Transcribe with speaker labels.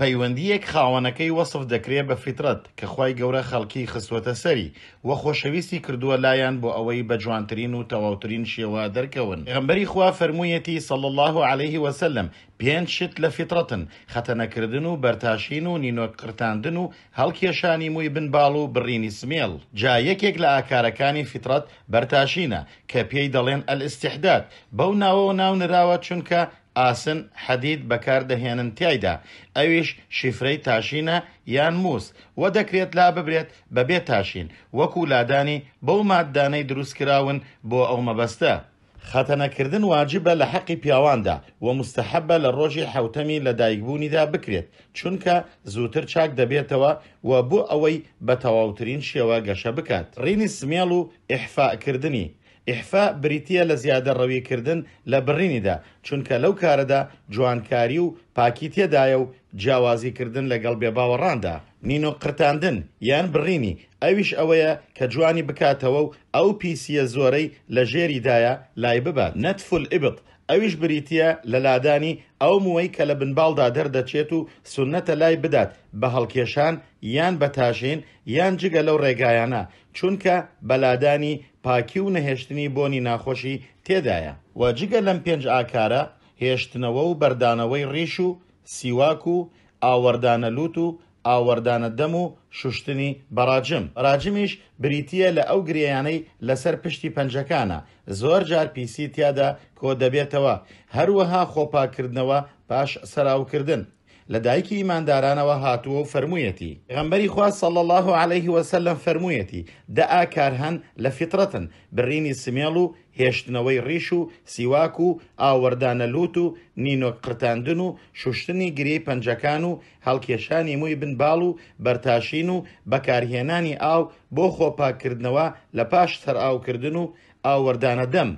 Speaker 1: پەیوەندیەک خاوەنەکەی وەصف دەکرێت بە فترەت کە خی گەورە خەڵکی خستوەتە سەری وە خۆشەویستی کردووە لایەن بۆ ئەوەی بە جوانترین و تەواوترین شێوە دەرکەون غەمبەری خوا فرموویەتی سەڵ الله عليه وسلم پێنج شت لە فترەتن خەتەنەکردن و بەرتاشین و نینۆکرداندن و هەڵکێشانی مووی بنباڵ و بڕینی سمێڵ جا یەکێک لە ئاکارەکانی فترەت بەرتاشینە کە پێی دەڵێن ئەلئستیحداد بەو ناوەوە ناونراوە چونکە ئاسن حەدید بەکاردەهێنن تایدا ئەویش شیفرەی تاشینە یان مووس وە دەکرێت لا ببرێت بەبێ تاشین وەکو لادانی بەو ماددانەی دروستکراون بۆ ئەو مەبەستە. خەتەنەکردن واجبە لە حەقی پیاواندا و مستحبە لە ڕۆژی حوتەمی لە دایکبوونیدا بکرێت چونکە زووتر چاک دەبێتەوە و بۆ ئەوەی بە تەواوترین شێوە گەشە بکات ڕینی سمێڵ و ئحفاکردنی. ئحفا بریتە لە زیادە ڕەویکردن لە بڕینیدا چونکە لەو کارەدا جوانکاری و پاکی تێدایە و جیاوازیکردن لەگەڵ بێباوەڕاندا نینۆ قرتاندن یان بڕینی ئەویش ئەوەیە کە جوانی بکاتەوە و ئەو پیسە زۆرەی لە ژێریدایە لای ببات نەتفل ئیبت ئەویش بریتە لە لادانی ئەو موەی کە لە بنباڵدا دەردەچێت و سونەتە لای بدات بە هەڵکێشان یان بەتاژین یان جگە لەو ڕێگایانە چونکە بەلادانی پاکی و نەهێشتنی بۆنی ناخۆشی تێدایە و جگە لەم پێنج ئاکارە هێشتنەوە و بەردانەوەی ڕیش و سیواک و ئاوەدانە لووت و ئاوەدانە دەم و شوشتنی بەراجم ڕاجمیش بریتە لە ئەو گریانەی لەسەر پشتی پەنجەکانە زۆر جار پیسی تیادا کۆ دەبێتەوە هەروەها خۆپاکردنەوە پاش سەراوکردن لە دایکی ئیماندارانەوە هاتووە و فەرموویەتی غەمبەری خوا سەڵ الله عليه وسلم فەرموویەتی دەعا کارهەن لە فترەتن برینی سمێڵ و هێشتنەوەی ڕیش و سیواک و ئاوەدانە لووت و نینۆک قرتاندن و شوشتنی گرێ پەنجەکان و هەڵکێشانی مووی بنباڵ و بەرتاشین و بەکارهێنانی ئاو بۆ خۆپاکردنەوە لە پاش سەر ئاوکردن و ئاوەدانە دەم.